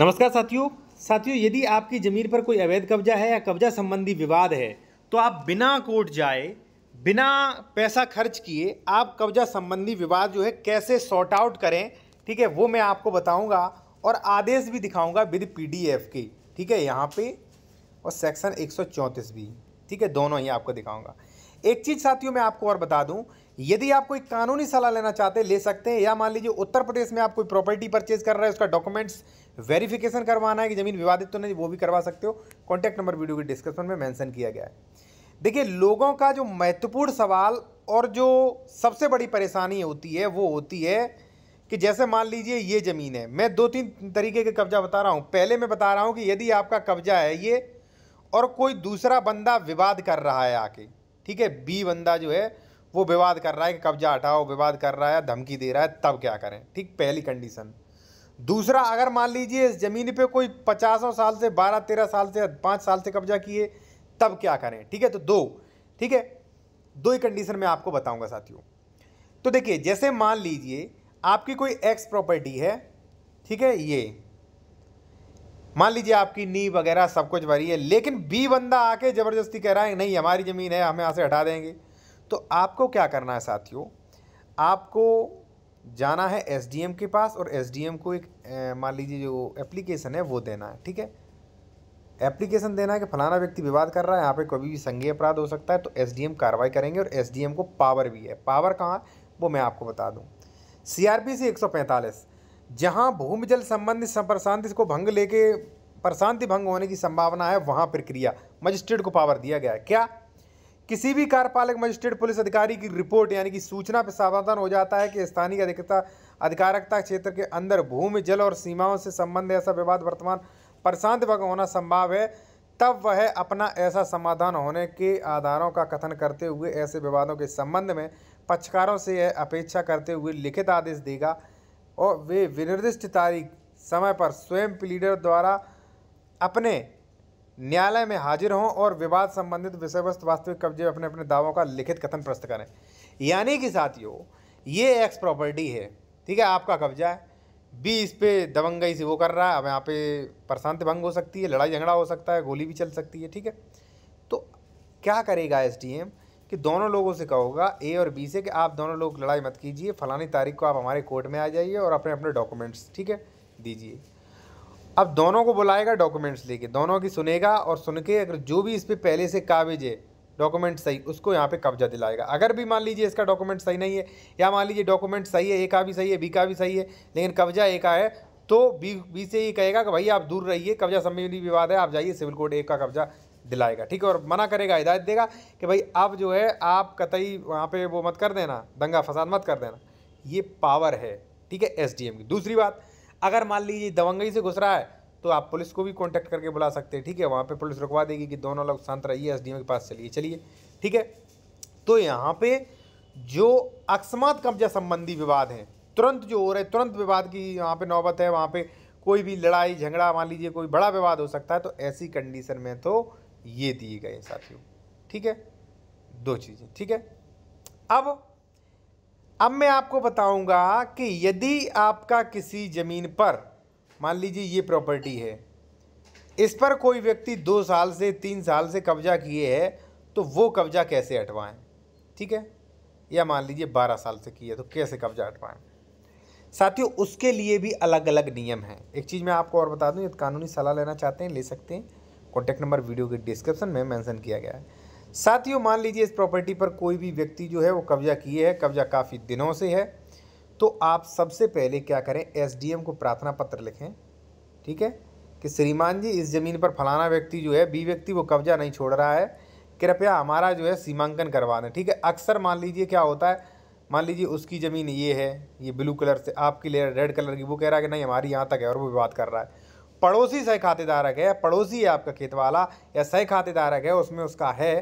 नमस्कार साथियों साथियों यदि आपकी ज़मीन पर कोई अवैध कब्जा है या कब्जा संबंधी विवाद है तो आप बिना कोर्ट जाए बिना पैसा खर्च किए आप कब्जा संबंधी विवाद जो है कैसे सॉर्ट आउट करें ठीक है वो मैं आपको बताऊंगा और आदेश भी दिखाऊंगा विद पीडीएफ की ठीक है यहाँ पे और सेक्शन चौंतीस भी ठीक है दोनों ही आपको दिखाऊंगा एक चीज़ साथियों मैं आपको और बता दूँ यदि आप कोई कानूनी सलाह लेना चाहते हैं ले सकते हैं या मान लीजिए उत्तर प्रदेश में आप कोई प्रॉपर्टी परचेज कर रहे हैं उसका डॉक्यूमेंट्स वेरिफिकेशन करवाना है कि ज़मीन विवादित तो नहीं वो भी करवा सकते हो कॉन्टैक्ट नंबर वीडियो के डिस्क्रिप्शन में मैंशन किया गया है देखिए लोगों का जो महत्वपूर्ण सवाल और जो सबसे बड़ी परेशानी होती है वो होती है कि जैसे मान लीजिए ये ज़मीन है मैं दो तीन तरीके के कब्जा बता रहा हूँ पहले मैं बता रहा हूँ कि यदि आपका कब्जा है ये और कोई दूसरा बंदा विवाद कर रहा है आके ठीक है बी बंदा जो है वो विवाद कर रहा है कि कब्जा हटाओ विवाद कर रहा है धमकी दे रहा है तब क्या करें ठीक पहली कंडीशन दूसरा अगर मान लीजिए इस ज़मीन पे कोई पचासों साल से बारह तेरह साल से पाँच साल से कब्जा किए तब क्या करें ठीक है तो दो ठीक है दो ही कंडीशन में आपको बताऊंगा साथियों तो देखिए जैसे मान लीजिए आपकी कोई एक्स प्रॉपर्टी है ठीक है ये मान लीजिए आपकी नी वगैरह सब कुछ भरी है लेकिन बी बंदा आके ज़बरदस्ती कह रहा है नहीं हमारी ज़मीन है हमें यहाँ से हटा देंगे तो आपको क्या करना है साथियों आपको जाना है एस के पास और एस को एक मान लीजिए जो एप्लीकेशन है वो देना है ठीक है एप्लीकेशन देना है कि फलाना व्यक्ति विवाद कर रहा है यहाँ पे कभी भी संघीय अपराध हो सकता है तो एस कार्रवाई करेंगे और एस को पावर भी है पावर कहाँ वो मैं आपको बता दूँ सौ पैंतालीस जहाँ भूमि जल संबंधित प्रशांति को भंग लेके प्रशांति भंग होने की संभावना है वहाँ प्रक्रिया मजिस्ट्रेट को पावर दिया गया है क्या किसी भी कार्यपालक मजिस्ट्रेट पुलिस अधिकारी की रिपोर्ट यानी कि सूचना पर सावधान हो जाता है कि स्थानीय अधिकता अधिकारकता क्षेत्र के अंदर भूमि जल और सीमाओं से संबंध ऐसा विवाद वर्तमान प्रशांत वक्त होना संभव है तब वह अपना ऐसा समाधान होने के आधारों का कथन करते हुए ऐसे विवादों के संबंध में पक्षकारों से यह अपेक्षा करते हुए लिखित आदेश देगा और वे विनिर्दिष्ट तारीख समय पर स्वयं प्लीडर द्वारा अपने न्यायालय में हाजिर हों और विवाद संबंधित विषय वस्तु वास्तविक कब्जे अपने अपने दावों का लिखित कथन प्रस्तुत करें यानी कि साथियों ये एक्स प्रॉपर्टी है ठीक है आपका कब्जा है बी इस पर दबंगई से वो कर रहा है अब यहाँ पे प्रशांत भंग हो सकती है लड़ाई झगड़ा हो सकता है गोली भी चल सकती है ठीक है तो क्या करेगा एस कि दोनों लोगों से कहोगा ए और बी से कि आप दोनों लोग लड़ाई मत कीजिए फलानी तारीख को आप हमारे कोर्ट में आ जाइए और अपने अपने डॉक्यूमेंट्स ठीक है दीजिए अब दोनों को बुलाएगा डॉक्यूमेंट्स लेके दोनों की सुनेगा और सुन के अगर जो भी इस पर पहले से काबिज है डॉक्यूमेंट सही उसको यहाँ पे कब्जा दिलाएगा अगर भी मान लीजिए इसका डॉक्यूमेंट सही नहीं है या मान लीजिए डॉक्यूमेंट सही है ए का भी सही है बी का भी सही है लेकिन कब्जा ए का है तो बी बी से ही कहेगा कि भाई आप दूर रहिए कब्जा संबंधी विवाद है आप जाइए सिविल कोर्ट ए का कब्जा दिलाएगा ठीक है और मना करेगा हिदायत देगा कि भाई आप जो है आप कतई वहाँ पर वो मत कर देना दंगा फसाद मत कर देना ये पावर है ठीक है एस की दूसरी बात अगर मान लीजिए दबंगई से घुस रहा है तो आप पुलिस को भी कॉन्टैक्ट करके बुला सकते हैं ठीक है वहाँ पर पुलिस रुकवा देगी कि दोनों लोग शांत रहिए एस के पास चलिए चलिए ठीक है तो यहाँ पर जो अकस्मात कब्जा संबंधी विवाद हैं तुरंत जो हो रहे तुरंत विवाद की यहाँ पे नौबत है वहाँ पे कोई भी लड़ाई झगड़ा मान लीजिए कोई बड़ा विवाद हो सकता है तो ऐसी कंडीशन में तो ये दिए गए साथियों ठीक है दो चीज़ें ठीक है अब अब मैं आपको बताऊंगा कि यदि आपका किसी ज़मीन पर मान लीजिए ये प्रॉपर्टी है इस पर कोई व्यक्ति दो साल से तीन साल से कब्जा किए है तो वो कब्जा कैसे हटवाएं ठीक है या मान लीजिए बारह साल से किए तो कैसे कब्जा हटवाएं साथियों उसके लिए भी अलग अलग नियम हैं एक चीज़ मैं आपको और बता दूं यदि कानूनी सलाह लेना चाहते हैं ले सकते हैं कॉन्टैक्ट नंबर वीडियो के डिस्क्रिप्शन में मेंशन किया गया है साथियों मान लीजिए इस प्रॉपर्टी पर कोई भी व्यक्ति जो है वो कब्जा किए है कब्जा काफ़ी दिनों से है तो आप सबसे पहले क्या करें एसडीएम को प्रार्थना पत्र लिखें ठीक है कि श्रीमान जी इस ज़मीन पर फलाना व्यक्ति जो है बी व्यक्ति वो कब्जा नहीं छोड़ रहा है कृपया हमारा जो है सीमांकन करवा दें ठीक है अक्सर मान लीजिए क्या होता है मान लीजिए उसकी ज़मीन ये है ये ब्लू कलर से आपकी ले रेड कलर की वो कह रहा है कि नहीं हमारी यहाँ तक है और वो विवाद कर रहा है पड़ोसी सह खातेदारक है पड़ोसी है आपका खेत वाला या सह खातेदारक है उसमें उसका है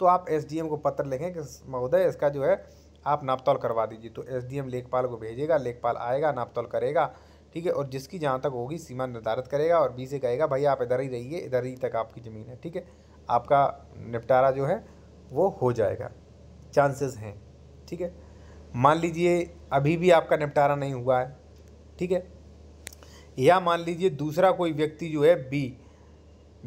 तो आप एसडीएम को पत्र लिखें कि महोदय इसका जो है आप नापतौल करवा दीजिए तो एसडीएम लेखपाल को भेजेगा लेखपाल आएगा नापतौल करेगा ठीक है और जिसकी जहाँ तक होगी सीमा निर्धारित करेगा और बी से कहेगा भाई आप इधर ही रहिए इधर ही तक आपकी ज़मीन है ठीक है आपका निपटारा जो है वो हो जाएगा चांसेस हैं ठीक है मान लीजिए अभी भी आपका निपटारा नहीं हुआ है ठीक है या मान लीजिए दूसरा कोई व्यक्ति जो है बी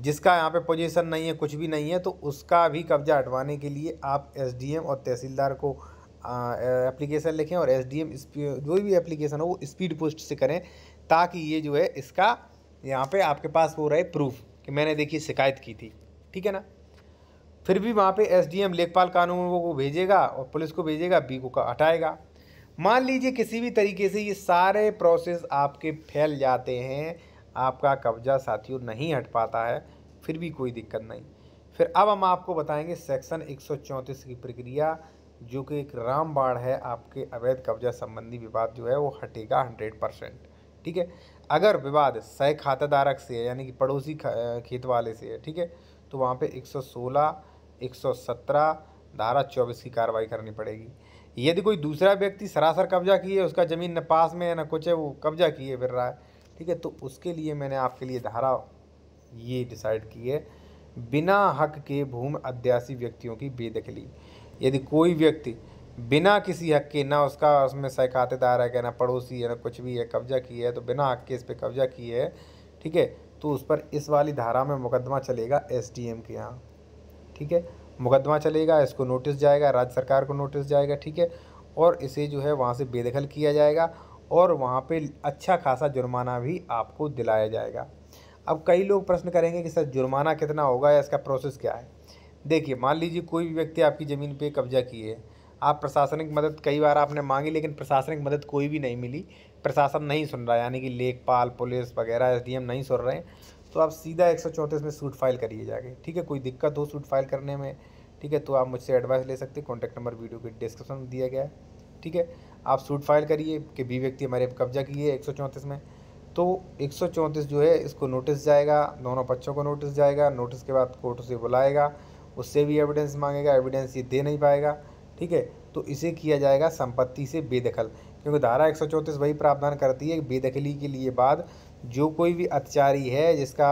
जिसका यहाँ पे पोजीशन नहीं है कुछ भी नहीं है तो उसका भी कब्जा हटवाने के लिए आप एसडीएम और तहसीलदार को एप्लीकेशन लिखें और एसडीएम जो भी एप्लीकेशन हो वो स्पीड पोस्ट से करें ताकि ये जो है इसका यहाँ पे आपके पास हो रहा है प्रूफ कि मैंने देखिए शिकायत की थी ठीक है ना फिर भी वहाँ पर एस लेखपाल कानून को भेजेगा और पुलिस को भेजेगा बी को हटाएगा मान लीजिए किसी भी तरीके से ये सारे प्रोसेस आपके फैल जाते हैं आपका कब्जा साथियों नहीं हट पाता है फिर भी कोई दिक्कत नहीं फिर अब हम आपको बताएंगे सेक्शन एक की प्रक्रिया जो कि एक रामबाड़ है आपके अवैध कब्जा संबंधी विवाद जो है वो हटेगा हंड्रेड परसेंट ठीक है अगर विवाद सह खाताधारक से है यानी कि पड़ोसी खेत वाले से है ठीक है तो वहाँ पे सौ सत्रह धारा चौबीस की कार्रवाई करनी पड़ेगी यदि कोई दूसरा व्यक्ति सरासर कब्जा किए उसका ज़मीन न पास में है ना कुछ है वो कब्जा किए फिर रहा है ठीक है तो उसके लिए मैंने आपके लिए धारा ये डिसाइड की है बिना हक के भूमि अध्यासी व्यक्तियों की बेदखली यदि कोई व्यक्ति बिना किसी हक के ना उसका उसमें सहकातेदार है ना पड़ोसी है ना कुछ भी है कब्जा किया है तो बिना हक के इस पर कब्जा किए है ठीक है तो उस पर इस वाली धारा में मुकदमा चलेगा एस के यहाँ ठीक है मुकदमा चलेगा इसको नोटिस जाएगा राज्य सरकार को नोटिस जाएगा ठीक है और इसे जो है वहाँ से बेदखल किया जाएगा और वहाँ पे अच्छा खासा जुर्माना भी आपको दिलाया जाएगा अब कई लोग प्रश्न करेंगे कि सर जुर्माना कितना होगा या इसका प्रोसेस क्या है देखिए मान लीजिए कोई भी व्यक्ति आपकी ज़मीन पे कब्जा किए आप प्रशासनिक मदद कई बार आपने मांगी लेकिन प्रशासनिक मदद कोई भी नहीं मिली प्रशासन नहीं सुन रहा यानी कि लेखपाल पुलिस वगैरह एस नहीं सुन रहे तो आप सीधा एक में सूट फाइल करिए जाके ठीक है कोई दिक्कत हो सूट फाइल करने में ठीक है तो आप मुझसे एडवाइस ले सकते हैं कॉन्टैक्ट नंबर वीडियो के डिस्क्रिप्शन में दिया गया है ठीक है आप सूट फाइल करिए कि बी व्यक्ति हमारे कब्जा किए एक सौ में तो एक सौ जो है इसको नोटिस जाएगा दोनों पक्षों को नोटिस जाएगा नोटिस के बाद कोर्ट उसे बुलाएगा उससे भी एविडेंस मांगेगा एविडेंस ये दे नहीं पाएगा ठीक है तो इसे किया जाएगा संपत्ति से बेदखल क्योंकि धारा एक वही प्रावधान करती है बेदखली के लिए बाद जो कोई भी अत्याचारी है जिसका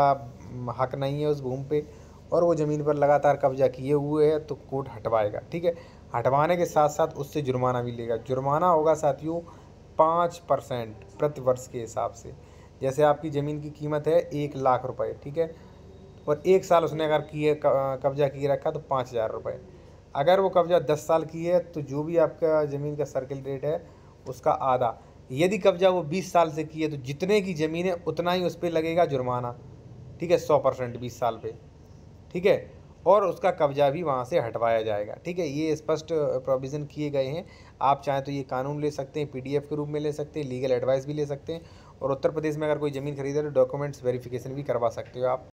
हक नहीं है उस भूमि पे और वो ज़मीन पर लगातार कब्जा किए हुए है तो कोर्ट हटवाएगा ठीक है हटवाने के साथ साथ उससे जुर्माना भी लेगा जुर्माना होगा साथियों पाँच परसेंट प्रतिवर्ष के हिसाब से जैसे आपकी ज़मीन की कीमत है एक लाख रुपए ठीक है और एक साल उसने अगर किए कब्जा किए रखा तो पाँच हज़ार रुपये अगर वो कब्जा दस साल की है तो जो भी आपका ज़मीन का सर्किल रेट है उसका आधा यदि कब्जा वो बीस साल से की है तो जितने की ज़मीन है उतना ही उस पर लगेगा जुर्माना ठीक है सौ परसेंट बीस साल पर ठीक है और उसका कब्जा भी वहाँ से हटवाया जाएगा ठीक है ये स्पष्ट प्रोविज़न किए गए हैं आप चाहें तो ये कानून ले सकते हैं पीडीएफ के रूप में ले सकते हैं लीगल एडवाइस भी ले सकते हैं और उत्तर प्रदेश में अगर कोई ज़मीन खरीदे तो डॉक्यूमेंट्स वेरिफिकेशन भी करवा सकते हो आप